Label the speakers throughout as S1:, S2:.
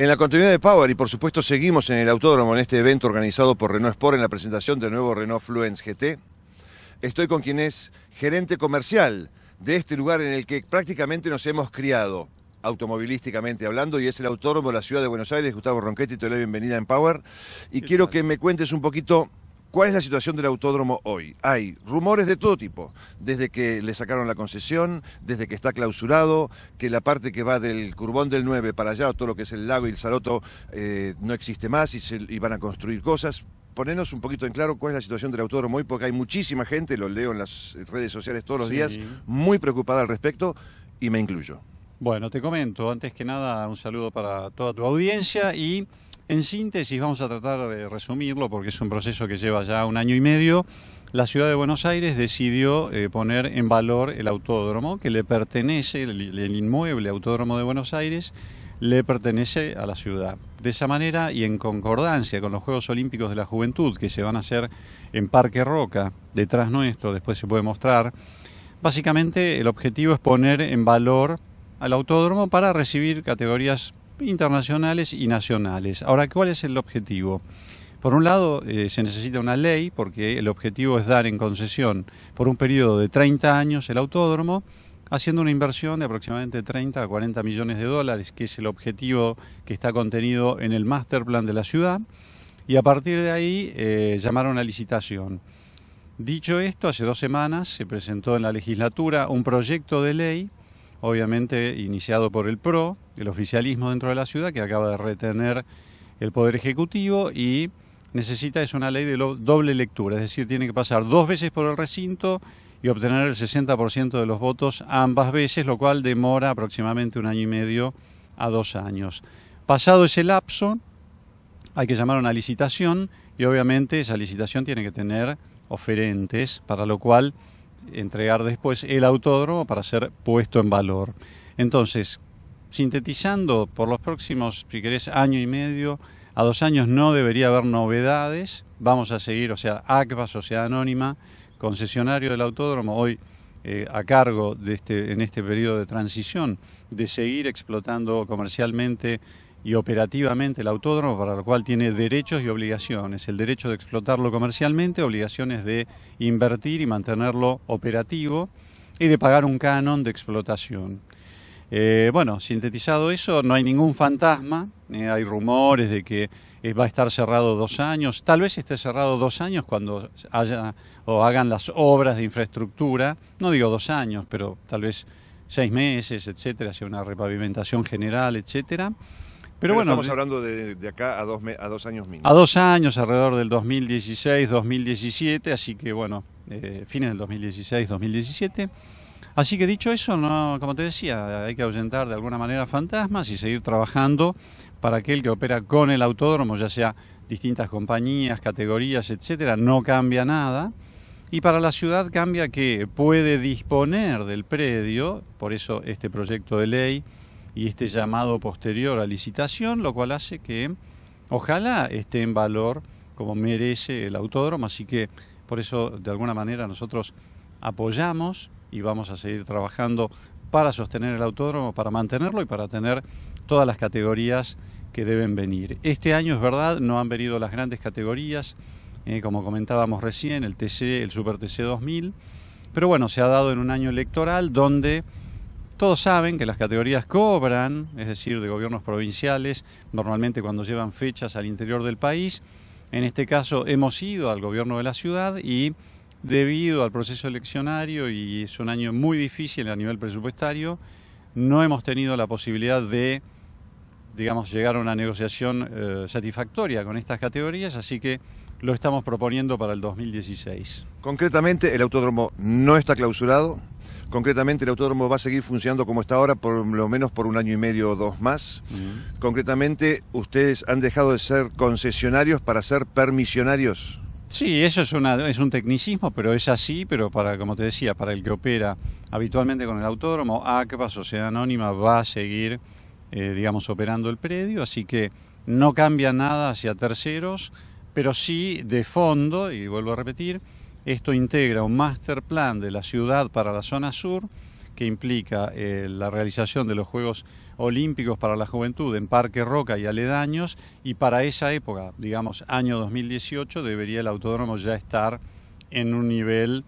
S1: En la continuidad de Power y por supuesto seguimos en el autódromo en este evento organizado por Renault Sport en la presentación del nuevo Renault Fluence GT. Estoy con quien es gerente comercial de este lugar en el que prácticamente nos hemos criado, automovilísticamente hablando, y es el autódromo de la ciudad de Buenos Aires. Gustavo Ronchetti, te doy la bienvenida en Power. Y quiero que me cuentes un poquito ¿Cuál es la situación del autódromo hoy? Hay rumores de todo tipo, desde que le sacaron la concesión, desde que está clausurado, que la parte que va del Curbón del 9 para allá, todo lo que es el lago y el Saloto, eh, no existe más y, se, van a construir cosas ponernos un poquito en claro cuál es la situación del autódromo hoy, porque hay muchísima gente, lo leo en las redes sociales todos los días, muy preocupada al respecto y me incluyo.
S2: Bueno, te comento, antes que nada, un saludo para toda tu audiencia y... En síntesis, vamos a tratar de resumirlo porque es un proceso que lleva ya un año y medio. La ciudad de Buenos Aires decidió eh, poner en valor el autódromo que le pertenece, el inmueble autódromo de Buenos Aires, le pertenece a la ciudad. De esa manera y en concordancia con los Juegos Olímpicos de la Juventud que se van a hacer en Parque Roca, detrás nuestro, después se puede mostrar, básicamente el objetivo es poner en valor al autódromo para recibir categorías internacionales y nacionales. Ahora, ¿cuál es el objetivo? Por un lado, eh, se necesita una ley porque el objetivo es dar en concesión por un periodo de 30 años el autódromo, haciendo una inversión de aproximadamente 30 a 40 millones de dólares, que es el objetivo que está contenido en el master plan de la ciudad, y a partir de ahí llamar eh, llamaron a licitación. Dicho esto, hace dos semanas se presentó en la legislatura un proyecto de ley obviamente iniciado por el PRO, el oficialismo dentro de la ciudad, que acaba de retener el Poder Ejecutivo y necesita, es una ley de doble lectura, es decir, tiene que pasar dos veces por el recinto y obtener el 60% de los votos ambas veces, lo cual demora aproximadamente un año y medio a dos años. Pasado ese lapso, hay que llamar a una licitación y obviamente esa licitación tiene que tener oferentes, para lo cual entregar después el autódromo para ser puesto en valor. Entonces, sintetizando, por los próximos, si querés, año y medio a dos años no debería haber novedades. Vamos a seguir, o sea, ACVA, Sociedad Anónima, concesionario del autódromo, hoy eh, a cargo de este, en este periodo de transición, de seguir explotando comercialmente y operativamente el autódromo, para lo cual tiene derechos y obligaciones. El derecho de explotarlo comercialmente, obligaciones de invertir y mantenerlo operativo y de pagar un canon de explotación. Eh, bueno, sintetizado eso, no hay ningún fantasma, eh, hay rumores de que eh, va a estar cerrado dos años, tal vez esté cerrado dos años cuando haya o hagan las obras de infraestructura, no digo dos años, pero tal vez seis meses, etcétera, sea una repavimentación general, etcétera. Pero, bueno, estamos
S1: hablando de, de acá a dos, a dos años mínimo. A dos
S2: años, alrededor del 2016, 2017, así que bueno, eh, fines del 2016, 2017. Así que dicho eso, como te decía, hay que ahuyentar de alguna manera fantasmas y seguir trabajando para aquel que opera con el autódromo, ya sea distintas compañías, categorías, etcétera, no cambia nada. Y para la ciudad cambia que puede disponer del predio, por eso este proyecto de ley, y este llamado posterior a licitación, lo cual hace que ojalá esté en valor como merece el autódromo, así que por eso de alguna manera nosotros apoyamos y vamos a seguir trabajando para sostener el autódromo, para mantenerlo y para tener todas las categorías que deben venir. Este año es verdad, no han venido las grandes categorías, eh, como comentábamos recién, el TC, el Super TC 2000, pero bueno, se ha dado en un año electoral donde todos saben que las categorías cobran, es decir, de gobiernos provinciales, normalmente cuando llevan fechas al interior del país. En este caso hemos ido al gobierno de la ciudad y debido al proceso eleccionario y es un año muy difícil a nivel presupuestario, no hemos tenido la posibilidad de, digamos, llegar a una negociación eh, satisfactoria con estas categorías, así que lo estamos proponiendo para el 2016.
S1: Concretamente, el autódromo no está clausurado, Concretamente, el autódromo va a seguir funcionando como está ahora, por lo menos por un año y medio o dos más. Concretamente, ustedes han dejado de ser concesionarios para ser
S2: permisionarios. Sí, eso es, un tecnicismo, pero es así, pero para, como te decía, para el que opera habitualmente con el autódromo, ACVA, ah, Sociedad Anónima, va a seguir, eh, digamos, operando el predio, así que no cambia nada hacia terceros, pero sí de fondo, y vuelvo a repetir, esto integra un master plan de la ciudad para la zona sur que implica eh, la realización de los Juegos Olímpicos para la Juventud en Parque Roca y aledaños y para esa época, digamos año 2018, debería el autódromo ya estar en un nivel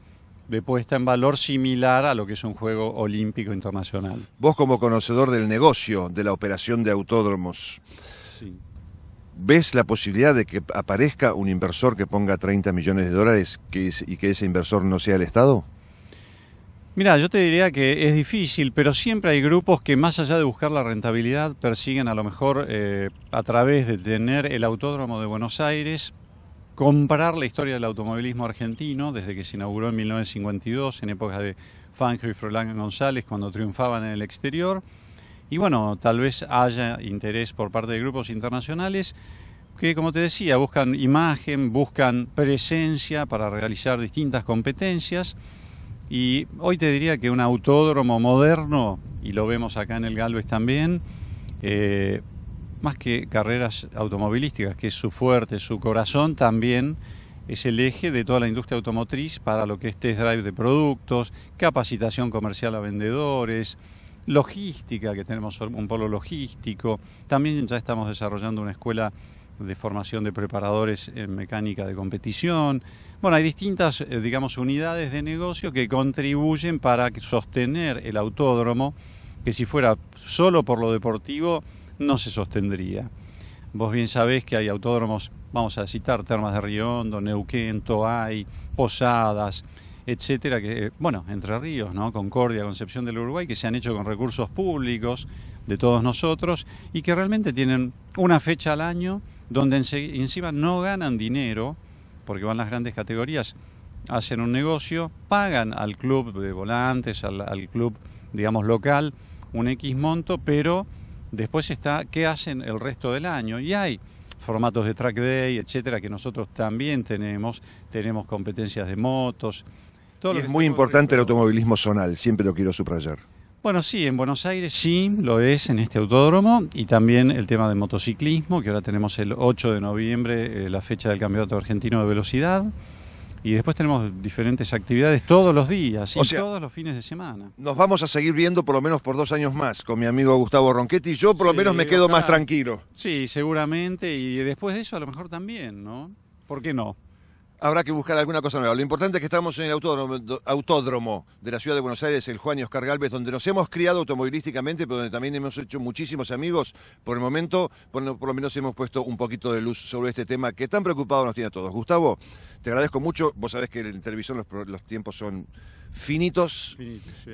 S2: de puesta en valor similar a lo que es un Juego Olímpico Internacional.
S1: Vos como conocedor del negocio, de la operación de autódromos, ¿Ves la posibilidad de que aparezca un inversor que ponga 30 millones de dólares y que ese inversor no sea el Estado?
S2: Mira, yo te diría que es difícil, pero siempre hay grupos que más allá de buscar la rentabilidad persiguen a lo mejor eh, a través de tener el Autódromo de Buenos Aires, comprar la historia del automovilismo argentino desde que se inauguró en 1952, en época de Fangio y Froilán González, cuando triunfaban en el exterior, y bueno, tal vez haya interés por parte de grupos internacionales que, como te decía, buscan imagen, buscan presencia para realizar distintas competencias. Y hoy te diría que un autódromo moderno, y lo vemos acá en el Galvez también, eh, más que carreras automovilísticas, que es su fuerte, su corazón también es el eje de toda la industria automotriz para lo que es test drive de productos, capacitación comercial a vendedores, logística, que tenemos un polo logístico. También ya estamos desarrollando una escuela de formación de preparadores en mecánica de competición. Bueno, hay distintas, eh, digamos, unidades de negocio que contribuyen para sostener el autódromo, que si fuera solo por lo deportivo no se sostendría. Vos bien sabés que hay autódromos, vamos a citar Termas de Riondo, Neuquén, Toay, Posadas, etcétera, que, eh, bueno, Entre Ríos, ¿no? Concordia, Concepción del Uruguay, que se han hecho con recursos públicos de todos nosotros y que realmente tienen una fecha al año donde encima no ganan dinero, porque van las grandes categorías, hacen un negocio, pagan al club de volantes, al, al club, digamos, local, un X monto, pero después está qué hacen el resto del año. Y hay formatos de track day, etcétera, que nosotros también tenemos. Tenemos competencias de motos,
S1: es muy importante el automovilismo zonal, siempre lo quiero subrayar.
S2: Bueno, sí, en Buenos Aires sí lo es en este autódromo y también el tema de motociclismo, que ahora tenemos el 8 de noviembre, eh, la fecha del Campeonato Argentino de Velocidad. Y después tenemos diferentes actividades todos los días y todos los fines de semana.
S1: Nos vamos a seguir viendo por lo menos por dos años más con mi amigo Gustavo y Yo por lo menos me quedo más tranquilo.
S2: Sí, seguramente. Y después de eso a lo mejor también, ¿no?
S1: ¿Por qué no? habrá que buscar alguna cosa nueva. Lo importante es que estamos en el autódromo, de la ciudad de Buenos Aires, el Juan y Oscar Galvez, donde nos hemos criado automovilísticamente, pero donde también hemos hecho muchísimos amigos. Por el momento, por, lo menos hemos puesto un poquito de luz sobre este tema que tan preocupado nos tiene a todos. Gustavo, te agradezco mucho. Vos sabés que en televisión los, los tiempos son finitos.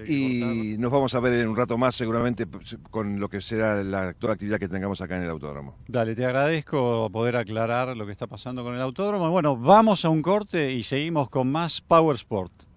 S1: y nos vamos a ver en un rato más seguramente con lo que será la actual actividad que tengamos acá en el autódromo.
S2: Dale, te agradezco poder aclarar lo que está pasando con el autódromo. Bueno, vamos a un corte y seguimos con más Power Sport.